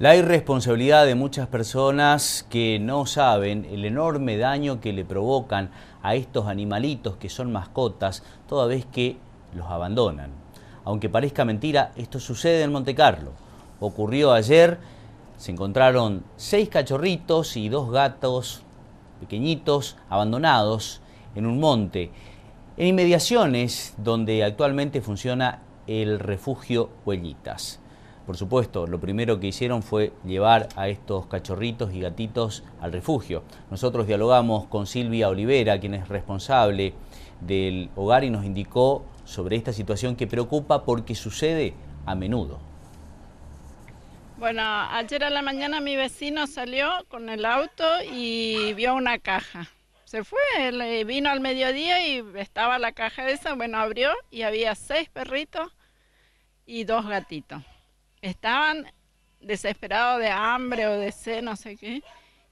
La irresponsabilidad de muchas personas que no saben el enorme daño que le provocan a estos animalitos que son mascotas toda vez que los abandonan. Aunque parezca mentira, esto sucede en Monte Carlo. Ocurrió ayer, se encontraron seis cachorritos y dos gatos pequeñitos abandonados en un monte, en inmediaciones donde actualmente funciona el refugio Huellitas. Por supuesto, lo primero que hicieron fue llevar a estos cachorritos y gatitos al refugio. Nosotros dialogamos con Silvia Olivera, quien es responsable del hogar y nos indicó sobre esta situación que preocupa porque sucede a menudo. Bueno, ayer a la mañana mi vecino salió con el auto y vio una caja. Se fue, vino al mediodía y estaba la caja esa, bueno, abrió y había seis perritos y dos gatitos estaban desesperados de hambre o de sed, no sé qué.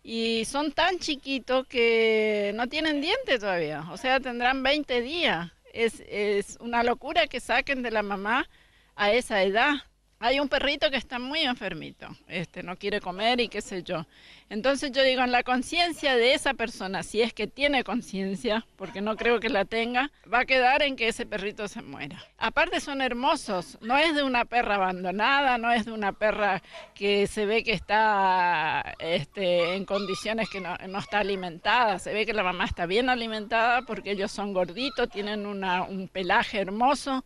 Y son tan chiquitos que no tienen dientes todavía, o sea, tendrán 20 días. Es, es una locura que saquen de la mamá a esa edad hay un perrito que está muy enfermito, este, no quiere comer y qué sé yo. Entonces yo digo, en la conciencia de esa persona, si es que tiene conciencia, porque no creo que la tenga, va a quedar en que ese perrito se muera. Aparte son hermosos, no es de una perra abandonada, no es de una perra que se ve que está este, en condiciones que no, está alimentada, se ve que la mamá está bien alimentada porque ellos son gorditos, tienen un pelaje hermoso.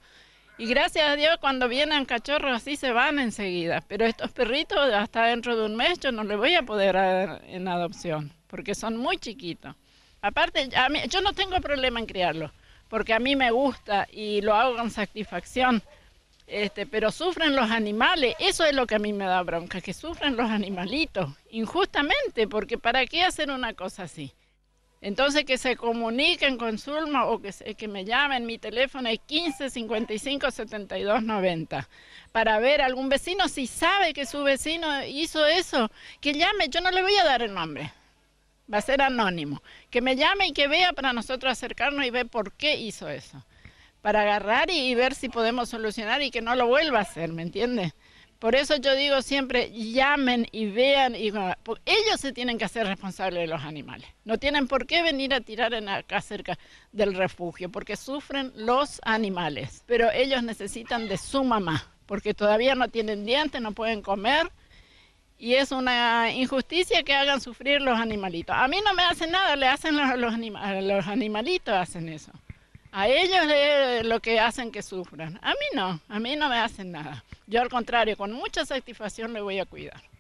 Y gracias a Dios cuando vienen cachorros así se van enseguida. Pero estos perritos hasta dentro de un mes yo no les voy a poder dar en adopción porque son muy chiquitos. Aparte, yo no tengo problema en criarlos porque a mí me gusta y lo hago con satisfacción. Este, pero sufren los animales, eso es lo que a mí me da bronca, que sufren los animalitos, injustamente, porque ¿para qué hacer una cosa así? Entonces que se comuniquen con Zulma o que, que me llamen, mi teléfono es 15 55 72 90 para ver algún vecino, si sabe que su vecino hizo eso, que llame, yo no le voy a dar el nombre, va a ser anónimo, que me llame y que vea para nosotros acercarnos y ver por qué hizo eso, para agarrar y, y ver si podemos solucionar y que no lo vuelva a hacer, ¿me entiendes? Por eso yo digo siempre, llamen y vean, y, ellos se tienen que hacer responsables de los animales. No tienen por qué venir a tirar en acá cerca del refugio, porque sufren los animales. Pero ellos necesitan de su mamá, porque todavía no tienen dientes, no pueden comer. Y es una injusticia que hagan sufrir los animalitos. A mí no me hacen nada, le hacen los animalitos, hacen eso. A ellos es eh, lo que hacen que sufran. A mí no, a mí no me hacen nada. Yo al contrario, con mucha satisfacción le voy a cuidar.